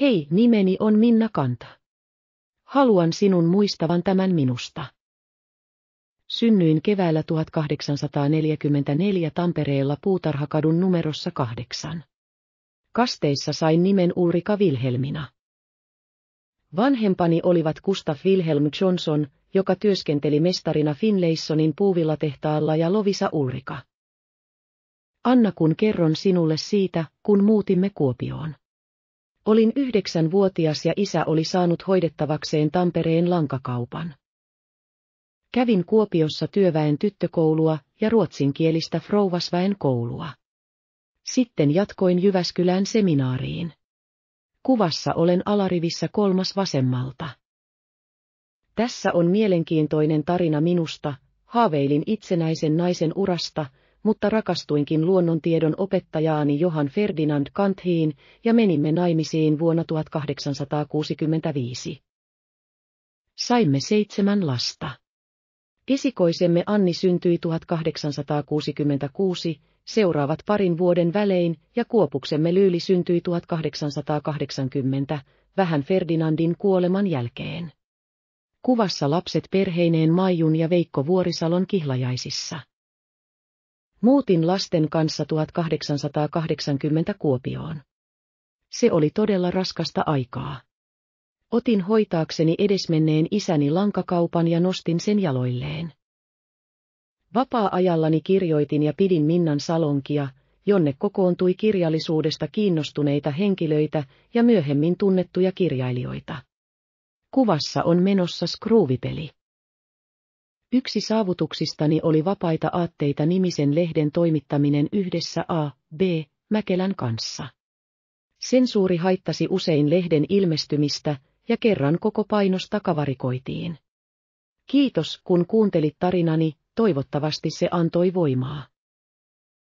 Hei, nimeni on Minna Kanta. Haluan sinun muistavan tämän minusta. Synnyin keväällä 1844 Tampereella Puutarhakadun numerossa kahdeksan. Kasteissa sain nimen Ulrika Vilhelmina. Vanhempani olivat Gustav Wilhelm Johnson, joka työskenteli mestarina Finlaysonin puuvillatehtaalla ja Lovisa Ulrika. Anna kun kerron sinulle siitä, kun muutimme Kuopioon. Olin yhdeksänvuotias ja isä oli saanut hoidettavakseen Tampereen lankakaupan. Kävin Kuopiossa työväen tyttökoulua ja ruotsinkielistä Frouvasväen koulua. Sitten jatkoin Jyväskylään seminaariin. Kuvassa olen alarivissä kolmas vasemmalta. Tässä on mielenkiintoinen tarina minusta, haaveilin itsenäisen naisen urasta, mutta rakastuinkin luonnontiedon opettajaani Johan Ferdinand Kanthiin ja menimme naimisiin vuonna 1865. Saimme seitsemän lasta. Esikoisemme Anni syntyi 1866, seuraavat parin vuoden välein ja kuopuksemme Lyyli syntyi 1880, vähän Ferdinandin kuoleman jälkeen. Kuvassa lapset perheineen Maijun ja Veikko Vuorisalon kihlajaisissa. Muutin lasten kanssa 1880 Kuopioon. Se oli todella raskasta aikaa. Otin hoitaakseni edesmenneen isäni lankakaupan ja nostin sen jaloilleen. Vapaa-ajallani kirjoitin ja pidin Minnan salonkia, jonne kokoontui kirjallisuudesta kiinnostuneita henkilöitä ja myöhemmin tunnettuja kirjailijoita. Kuvassa on menossa skruuvipeli. Yksi saavutuksistani oli Vapaita aatteita nimisen lehden toimittaminen yhdessä A. B. Mäkelän kanssa. Sensuuri haittasi usein lehden ilmestymistä, ja kerran koko painos takavarikoitiin. Kiitos, kun kuuntelit tarinani, toivottavasti se antoi voimaa.